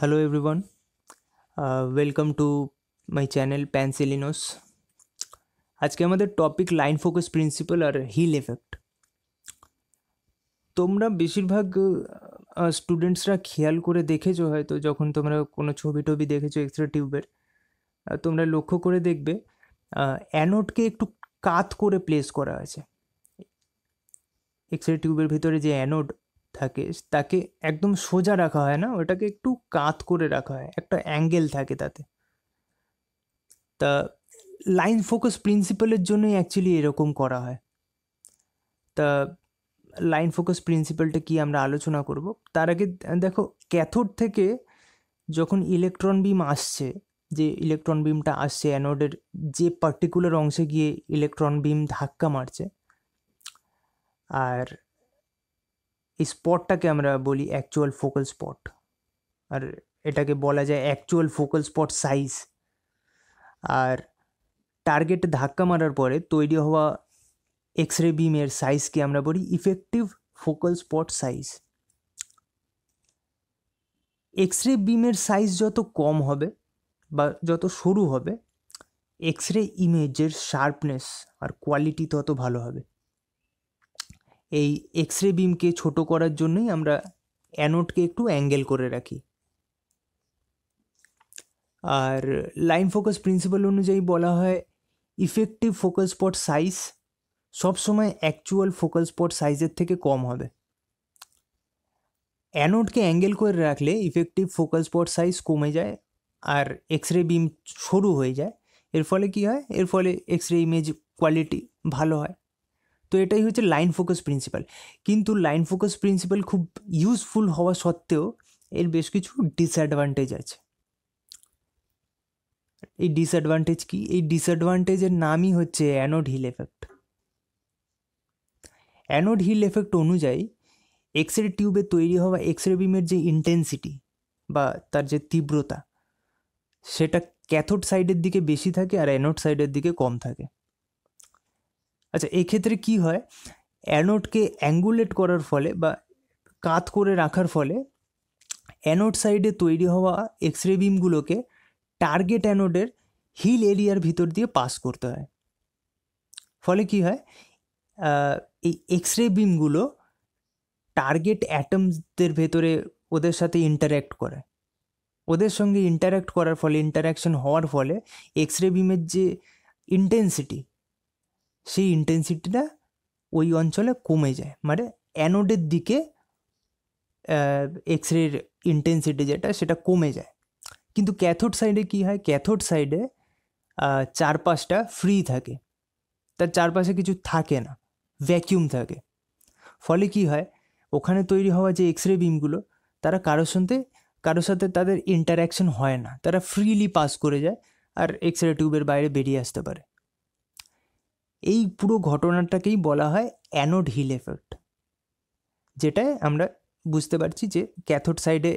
hello everyone uh, welcome to my channel pencilinos আজকে আমাদের topic line focus principal আর heel effect তোমরা বেশিরভাগ স্টুডেন্টসরা খেয়াল করে দেখেছো হয়তো যখন তোমরা কোনো ছবি টবি দেখেছো এক্সরে টিউবের তোমরা লক্ষ্য করে দেখবে অ্যানোডকে একটু কাত করে প্লেস করা আছে এক্সরে টিউবের ভিতরে যে অ্যানোড থাকে তাকে একদম সোজা রাখা হয় না ওটাকে একটু কাত করে রাখা হয় একটা অ্যাঙ্গেল থাকে তাতে তা লাইন ফোকাস প্রিন্সিপালের জন্যই অ্যাকচুয়ালি এরকম করা হয় তা লাইন ফোকাস প্রিন্সিপালটা কি আমরা আলোচনা করব তার আগে দেখো ক্যাথোড থেকে যখন ইলেকট্রন বিম আসছে যে ইলেকট্রন বিমটা আসছে অ্যানোডের যে পার্টিকুলার অংশে গিয়ে ইলেকট্রন বিম ধাক্কা মারছে আর এই স্পটটাকে আমরা বলি অ্যাকচুয়াল ফোকাল স্পট আর এটাকে বলা যায় অ্যাকচুয়াল ফোকাল স্পট সাইজ আর টার্গেট ধাক্কা মারার পরে তৈরি হওয়া এক্স রে বিমের সাইজকে আমরা বলি effective focal spot size X ray বিমের সাইজ যত কম হবে বা যত সরু হবে এক্স রে ইমেজের শার্পনেস আর কোয়ালিটি তত ভালো হবে এই এক্স রে বিমকে ছোট করার জন্যই আমরা অ্যানোডকে একটু অ্যাঙ্গেল করে রাখি আর লাইন ফোকাস প্রিন্সিপাল অনুযায়ী বলা হয় ইফেক্টিভ ফোকাস স্পট সাইজ সবসময় অ্যাকচুয়াল ফোকাল স্পট সাইজের থেকে কম হবে অ্যানোডকে অ্যাঙ্গেল করে রাখলে ইফেক্টিভ ফোকাল স্পট সাইজ কমে যায় আর এক্স রে বিম সরু হয়ে যায় এর ফলে কি হয় এর ফলে এক্স রে ইমেজ কোয়ালিটি ভালো হয় তো এটাই হচ্ছে লাইন ফোকাস প্রিন্সিপাল কিন্তু লাইন ফোকাস প্রিন্সিপাল খুব ইউজফুল হওয়া সত্ত্বেও এর বেশ কিছু ডিসঅ্যাডভান্টেজ আছে এই ডিসঅ্যাডভান্টেজ কি এই ডিসঅ্যাডভান্টেজের নামই হচ্ছে anode heel effect anode heel effect অনুযায়ী এক্স রে টিউবে তৈরি হওয়া এক্স রে বিমের যে ইন্টেন্সিটি বা তার যে তীব্রতা সেটা ক্যাথোড সাইডের দিকে বেশি থাকে আর অ্যানোড সাইডের দিকে কম থাকে আচ্ছা এক্ষেত্রে কি হয় অ্যানোডকে অ্যাঙ্গুলেট করার ফলে বা কাত করে রাখার ফলে অ্যানোড সাইডে তৈরি হওয়া এক্স রে বিমগুলোকে টার্গেট অ্যানোডের হিল এরিয়ার ভিতর দিয়ে পাস করতে হয় ফলে কি হয় এই এক্স রে বিমগুলো টার্গেট অ্যাটমসদের ভেতরে ওদের সাথে ইন্টারাক্ট করে ওদের সঙ্গে ইন্টারাক্ট করার ফলে ইন্টারাকশন হওয়ার ফলে এক্স রে বিমের যে ইন্টেন্সিটি সেই ইন্টেন্সিটিটা ওই অঞ্চলে কমে যায় মানে অ্যানোডের দিকে এক্স রের ইন্টেন্সিটি যেটা সেটা কমে যায় কিন্তু ক্যাথোড সাইডে কি হয় ক্যাথোড সাইডে চারপাশটা ফ্রি থাকে তার চারপাশে কিছু থাকে না ভ্যাকিউম থাকে ফলে কি হয় ওখানে তৈরি হওয়া যে এক্স রে বিমগুলো তারা কারোর সাথে কারোর সাথে তাদের ইন্টারাকশন হয় না তারা ফ্রিলি পাস করে যায় আর এক্স রে টিউবের বাইরে বেরিয়ে আসতে পারে এই পুরো ঘটনাটাকেই বলা হয় অ্যানোড হিল এফেক্ট যেটায় আমরা বুঝতে পারছি যে ক্যাথোড সাইডে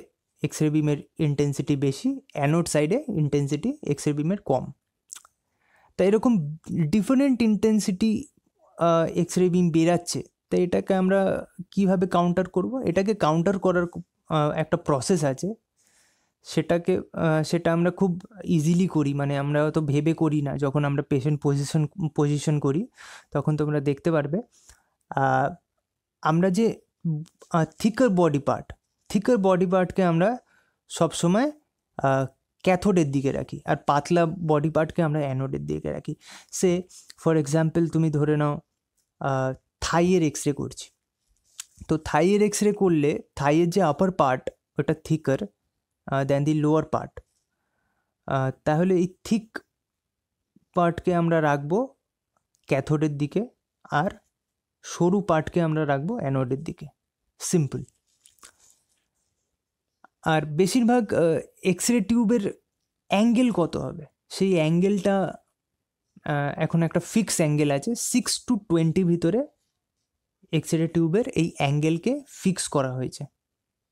এক্সরে বিমের ইন্টেন্সিটি বেশি অ্যানোড সাইডে ইন্টেন্সিটি এক্সরে বিমের কম তাই এরকম ডিফারেন্ট ইন্টেন্সিটি এক্সরে বিম বেরাচ্ছে তাই এটাকে আমরা কিভাবে কাউন্টার করব এটাকে কাউন্টার করার একটা প্রসেস আছে সেটাকে সেটা আমরা খুব ইজিলি করি মানে আমরা তো ভেবে করি না যখন আমরা পেশেন্ট পজিশন পজিশন করি তখন তোমরা দেখতে পারবে আমরা যে thicker body part thicker body পার্টকে আমরা সবসময় ক্যাথোডের দিকে রাখি আর পাতলা বডি পার্টকে আমরা অ্যানোডের দিকে রাখি সে ফর এক্সাম্পল তুমি ধরে নাও থাইয়ের এক্স রে করছি তো থাইয়ের এক্স রে করলে থাইয়ের যে আপার পার্ট ওটা thicker than the lower part তাহলে এই থিক পার্টকে আমরা রাখবো ক্যাথোডের দিকে আর সরু পার্টকে আমরা রাখবো অ্যানোডের দিকে সিম্পল আর বেশিরভাগ এক্স রে টিউবের অ্যাঙ্গেল কত হবে সেই অ্যাঙ্গেলটা এখন একটা ফিক্স অ্যাঙ্গেল আছে সিক্স টু টোয়েন্টি ভিতরে এক্স রে টিউবের এই অ্যাঙ্গেলকে ফিক্স করা হয়েছে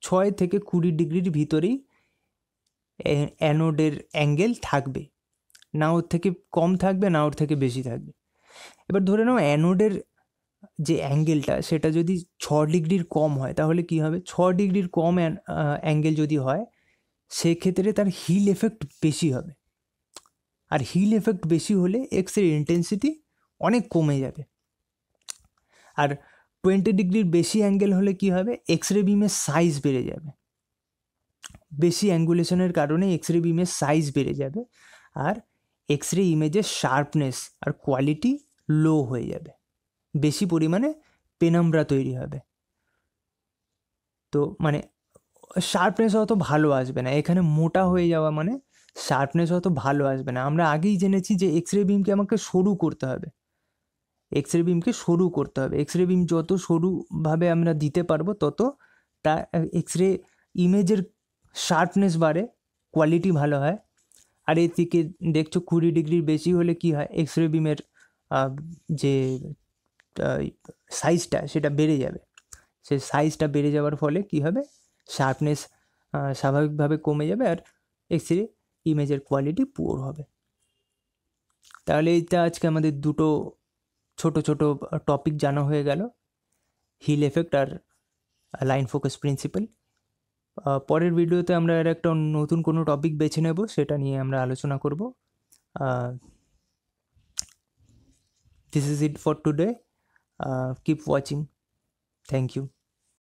ছয় থেকে কুড়ি ডিগ্রির ভিতরেই অ্যানোডের অ্যাঙ্গেল থাকবে না ওর থেকে কম থাকবে না ওর থেকে বেশি থাকবে এবার ধরে নাও অ্যানোডের যে অ্যাঙ্গেলটা সেটা যদি ছ ডিগ্রির কম হয় তাহলে কি হবে ছ ডিগ্রির কম অ্যাঙ্গেল যদি হয় সেক্ষেত্রে তার হিল এফেক্ট বেশি হবে আর হিল এফেক্ট বেশি হলে এক্সের ইন্টেন্সিটি অনেক কমে যাবে আর টোয়েন্টি ডিগ্রির বেশি অ্যাঙ্গেল হলে কি হবে এক্স রে বিমের সাইজ বেড়ে যাবে বেশি অ্যাঙ্গুলেশনের কারণে এক্স রে বিমের সাইজ বেড়ে যাবে আর এক্স রে ইমেজের শার্পনেস আর কোয়ালিটি লো হয়ে যাবে বেশি পরিমাণে পেনাম্বরা তৈরি হবে তো মানে শার্পনেস অত ভালো আসবে না এখানে মোটা হয়ে যাওয়া মানে শার্পনেস অত ভালো আসবে না আমরা আগেই জেনেছি যে এক্স রে বিমকে আমাকে সরু করতে হবে এক্স রে বিমকে সরু করতে হবে এক্স রে বিম যত সরুভাবে আমরা দিতে পারবো তত তা এক্স রে ইমেজের শার্পনেস বাড়ে কোয়ালিটি ভালো হয় আর এর থেকে দেখছো কুড়ি ডিগ্রির বেশি হলে কি হয় এক্স রে বিমের যে সাইজটা সেটা বেড়ে যাবে সে সাইজটা বেড়ে যাওয়ার ফলে কি হবে শার্পনেস স্বাভাবিকভাবে কমে যাবে আর এক্স রে ইমেজের কোয়ালিটি পুওর হবে তাহলে এইটা আজকে আমাদের দুটো ছোট ছোট টপিক জানা হয়ে গেল হিল এফেক্ট আর লাইন ফোকাস প্রিন্সিপাল পরের ভিডিওতে আমরা আর একটা নতুন কোনো টপিক বেছে নেব সেটা নিয়ে আমরা আলোচনা করব this is it for today keep watching thank you